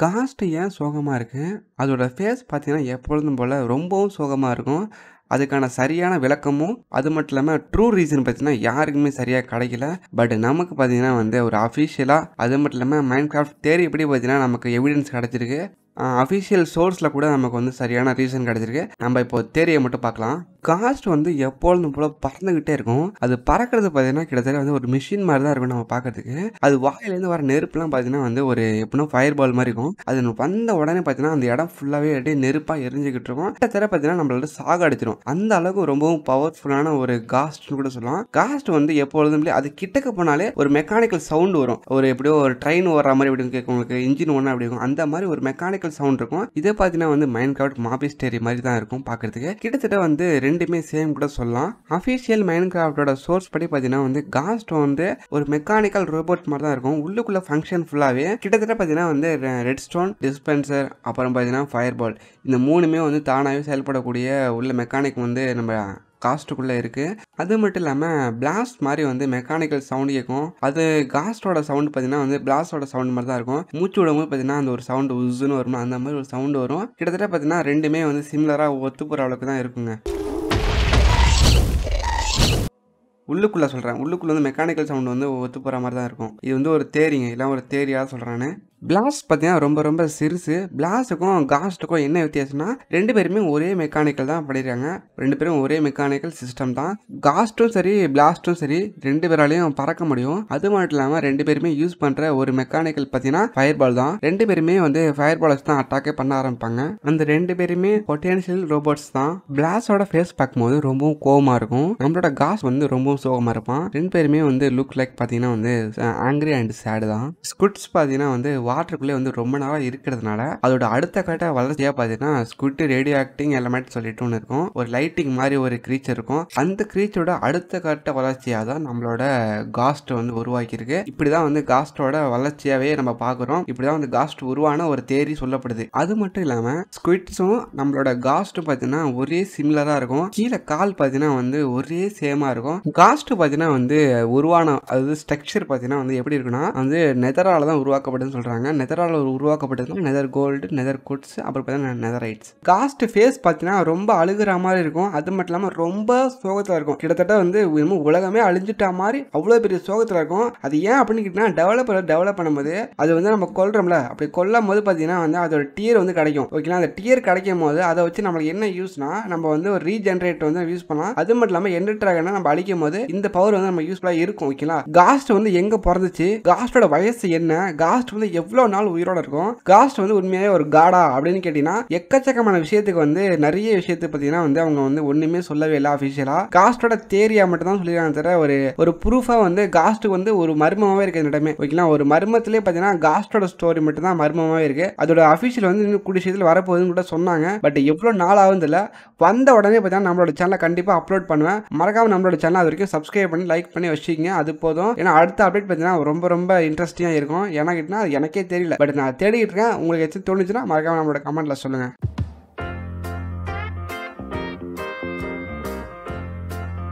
cost ஏன் சோகமாக இருக்குது அதோட ஃபேஸ் பார்த்தீங்கன்னா எப்பொழுதும் போல் ரொம்பவும் சோகமாக இருக்கும் அதுக்கான சரியான விளக்கமும் அது மட்டும் இல்லாமல் ட்ரூ ரீசன் பார்த்தீங்கன்னா யாருக்குமே சரியாக கிடைக்கல பட் நமக்கு பார்த்தீங்கன்னா வந்து ஒரு அஃபிஷியலாக அது மட்டும் இல்லாமல் மைண்ட் கிராஃப்ட் தேரி எப்படி பார்த்தீங்கன்னா நமக்கு எவிடன்ஸ் கிடச்சிருக்கு அஃபிஷியல் சோர்ஸில் கூட நமக்கு வந்து சரியான ரீசன் கிடச்சிருக்கு நம்ம இப்போ தேரியை மட்டும் பார்க்கலாம் காஸ்ட் வந்து எப்பொழுதும் போல பறந்துகிட்டே இருக்கும் அது பறக்கிறது பார்த்தீங்கன்னா கிட்டத்தட்ட வந்து ஒரு மிஷின் மாதிரி தான் இருக்கும் நம்ம பார்க்கறதுக்கு அது வாயிலேருந்து வர நெருப்புலாம் பார்த்தீங்கன்னா வந்து ஒரு எப்படின்னா ஃபயர் பால் மாதிரி இருக்கும் அது வந்த உடனே பார்த்தீங்கன்னா அந்த இடம் ஃபுல்லாகவே அப்படியே நெருப்பாக எரிஞ்சுக்கிட்டு இருக்கும் கிட்டத்தட்ட பார்த்தீங்கன்னா நம்மளோட சாக அடிச்சிடும் அந்த அளவுக்கு ரொம்பவும் பவர்ஃபுல்லான ஒரு காஸ்ட்னு கூட சொல்லலாம் காஸ்ட் வந்து எப்பொழுதும் அது கிட்டக்க போனாலே ஒரு மெக்கானிக்கல் சவுண்ட் வரும் ஒரு எப்படியோ ஒரு ட்ரெயின் ஓடுற மாதிரி எப்படி கேட்கும் உங்களுக்கு இன்ஜின் ஒன்றா அப்படி இருக்கும் அந்த மாதிரி ஒரு மெக்கானிக்கல் சவுண்ட் இருக்கும் இதே பார்த்தீங்கன்னா வந்து மைண்ட் கிராஃப்ட் மாபி ஸ்டேரி மாதிரி தான் இருக்கும் பார்க்கறதுக்கு கிட்டத்தட்ட வந்து ரெண்டுமே சேம் கூட சொல்லலாம் அஃபிஷியல் மைண்ட் கிராஃப்டோட சோர்ஸ் படி பார்த்தீங்கன்னா வந்து காஸ்ட் வந்து ஒரு மெக்கானிக்கல் ரோபோட் மாதிரி தான் இருக்கும் உள்ளுக்குள்ள ஃபங்க்ஷன் ஃபுல்லாகவே கிட்டத்தட்ட பார்த்தீங்கன்னா வந்து ரெட் ஸ்டோன் டிஸ்பென்சர் அப்புறம் பார்த்தீங்கன்னா ஃபயர் பால் இந்த மூணுமே வந்து தானாகவே செயல்படக்கூடிய உள்ள மெக்கானிக் வந்து நம்ம காஸ்ட்டுக்குள்ளே இருக்குது அது மட்டும் இல்லாமல் பிளாஸ்ட் மாதிரி வந்து மெக்கானிக்கல் சவுண்ட் கேட்கும் அது காஸ்ட்டோட சவுண்டு பார்த்தீங்கன்னா வந்து பிளாஸ்டோட சவுண்ட் மாதிரி தான் இருக்கும் மூச்சு விடும்போது பார்த்தீங்கன்னா அந்த ஒரு சவுண்டு உஸ்ஸுன்னு வரும் அந்த மாதிரி ஒரு சவுண்டு வரும் கிட்டத்தட்ட பார்த்தீங்கன்னா ரெண்டுமே வந்து சிமிலராக ஒத்து போகிற அளவுக்கு தான் இருக்குங்க உள்ளுக்குள்ளே சொல்கிறேன் உள்ளுக்குள்ளே வந்து மெக்கானிக்கல் சவுண்டு வந்து ஒத்து போகிற மாதிரி தான் இருக்கும் இது வந்து ஒரு தேரிங்க எல்லாம் ஒரு தேரியாக சொல்கிறேன்னு பிளாஸ்ட் பார்த்தீங்கன்னா ரொம்ப ரொம்ப சிறுசு பிளாஸ்ட்டுக்கும் காஸ்ட்டுக்கும் என்ன வித்தியாசம்னா ரெண்டு பேருமே ஒரே மெக்கானிக்கல் தான் படிக்கிறாங்க ரெண்டு பேரும் ஒரே மெக்கானிக்கல் சிஸ்டம் தான் காஸ்ட்டும் சரி பிளாஸ்ட்டும் சரி ரெண்டு பேராலையும் பறக்க முடியும் அது மட்டும் இல்லாமல் ரெண்டு பேருமே யூஸ் பண்ணுற ஒரு மெக்கானிக்கல் பார்த்தீங்கன்னா ஃபயர் பால் தான் ரெண்டு பேருமே வந்து ஃபயர் பால் தான் அட்டாக்கே பண்ண ஆரம்பிப்பாங்க அந்த ரெண்டு பேருமே பொட்டன்ஷியல் ரோபோட்ஸ் தான் பிளாஸ்டோட ஃபேஸ் பார்க்கும்போது ரொம்பவும் கோவமாக இருக்கும் நம்மளோட காஸ்ட் வந்து ரொம்பவும் சோகமாக இருப்பான் ரெண்டு பேருமே வந்து லுக் லைக் பார்த்தீங்கன்னா வந்து ஆங்க்ரி அண்ட் சேடு தான் ஸ்குட்ஸ் பார்த்தீங்கன்னா வந்து வாட்டருக்குள்ளே வந்து ரொம்ப நேரம் இருக்கிறதுனால அதோட அடுத்த கட்ட வளர்ச்சியாக பார்த்தீங்கன்னா ஸ்குட்டு ரேடியோ ஆக்டிங் எல்லாமே சொல்லிட்டு ஒன்று இருக்கும் ஒரு லைட்டிங் மாதிரி ஒரு க்ரீச்சர் இருக்கும் அந்த க்ரீச்சரோட அடுத்த கட்ட வளர்ச்சியாக தான் நம்மளோட காஸ்ட் வந்து உருவாக்கியிருக்கு இப்படி தான் வந்து காஸ்டோட வளர்ச்சியாகவே நம்ம பார்க்குறோம் இப்படி தான் வந்து காஸ்ட் உருவான ஒரு தேரி சொல்லப்படுது அது மட்டும் இல்லாமல் ஸ்குவிட்ஸும் நம்மளோட காஸ்ட் பார்த்தீங்கன்னா ஒரே சிமிலராக இருக்கும் கீழே கால் பார்த்தீங்கன்னா வந்து ஒரே சேமாக இருக்கும் காஸ்ட் பார்த்தீங்கன்னா வந்து உருவான அதாவது ஸ்ட்ரக்சர் பார்த்தீங்கன்னா வந்து எப்படி இருக்குன்னா வந்து நெதரால் தான் உருவாக்கப்படுதுன்னு சொல்கிறாங்க சொல்கிறாங்க நெதரால் ஒரு உருவாக்கப்பட்டது நெதர் கோல்டு நெதர் குட்ஸ் அப்புறம் பார்த்தீங்கன்னா நெதர் ரைட்ஸ் காஸ்ட் ஃபேஸ் பார்த்தீங்கன்னா ரொம்ப அழுகிற மாதிரி இருக்கும் அது மட்டும் இல்லாமல் ரொம்ப சோகத்தில் இருக்கும் கிட்டத்தட்ட வந்து உலகமே அழிஞ்சிட்டா மாதிரி அவ்வளோ பெரிய சோகத்தில் இருக்கும் அது ஏன் அப்படின்னு கேட்டிங்கன்னா டெவலப்பரை டெவலப் பண்ணும்போது அது வந்து நம்ம கொல்றோம்ல அப்படி கொல்லும் போது பார்த்தீங்கன்னா வந்து அதோட டியர் வந்து கிடைக்கும் ஓகேங்களா அந்த டியர் கிடைக்கும் போது அதை வச்சு நம்மளுக்கு என்ன யூஸ்னா நம்ம வந்து ஒரு ரீஜென்ரேட் வந்து யூஸ் பண்ணலாம் அது மட்டும் இல்லாமல் எண்டர் நம்ம அழிக்கும் போது இந்த பவர் வந்து நம்ம யூஸ்ஃபுல்லாக இருக்கும் ஓகேங்களா காஸ்ட் வந்து எங்கே பிறந்துச்சு காஸ்டோட வயசு என்ன காஸ்ட் வந்து எவ்வளோ எவ்வளோ நாள் உயிரோட இருக்கும் காஸ்ட் வந்து உண்மையாகவே ஒரு காடா அப்படின்னு கேட்டிங்கன்னா எக்கச்சக்கமான விஷயத்துக்கு வந்து நிறைய விஷயத்தை பார்த்தீங்கன்னா வந்து அவங்க வந்து ஒன்றுமே சொல்லவே இல்லை அஃபிஷியலாக காஸ்டோட தேரியா மட்டும் தான் சொல்லியிருக்காங்க தவிர ஒரு ஒரு ப்ரூஃபாக வந்து காஸ்ட்டுக்கு வந்து ஒரு மர்மமாகவே இருக்குது இந்த இடமே ஓகேங்களா ஒரு மர்மத்திலே பார்த்தீங்கன்னா காஸ்டோட ஸ்டோரி மட்டும் தான் மர்மமாகவே இருக்குது அதோட அஃபிஷியல் வந்து இன்னும் கூடிய விஷயத்தில் வரப்போகுதுன்னு கூட சொன்னாங்க பட் எவ்வளோ நாள் ஆகுது இல்லை வந்த உடனே பார்த்தீங்கன்னா நம்மளோட சேனலை கண்டிப்பாக அப்லோட் பண்ணுவேன் மறக்காம நம்மளோட சேனல் அது வரைக்கும் சப்ஸ்கிரைப் பண்ணி லைக் பண்ணி வச்சுக்கோங்க அது போதும் ஏன்னா அடுத்த அப்டேட் பார்த்தீங்கன்னா ரொம்ப ரொம்ப இன்ட்ரெஸ்டிங்காக இருக்கும் ஏன்னா கேட்டினா எனக்கே எனக்கே தெரியல பட் நான் தேடிட்டு இருக்கேன் உங்களுக்கு எச்சு தோணுச்சுன்னா மறக்காம நம்மளோட கமெண்ட்ல சொல்லுங்க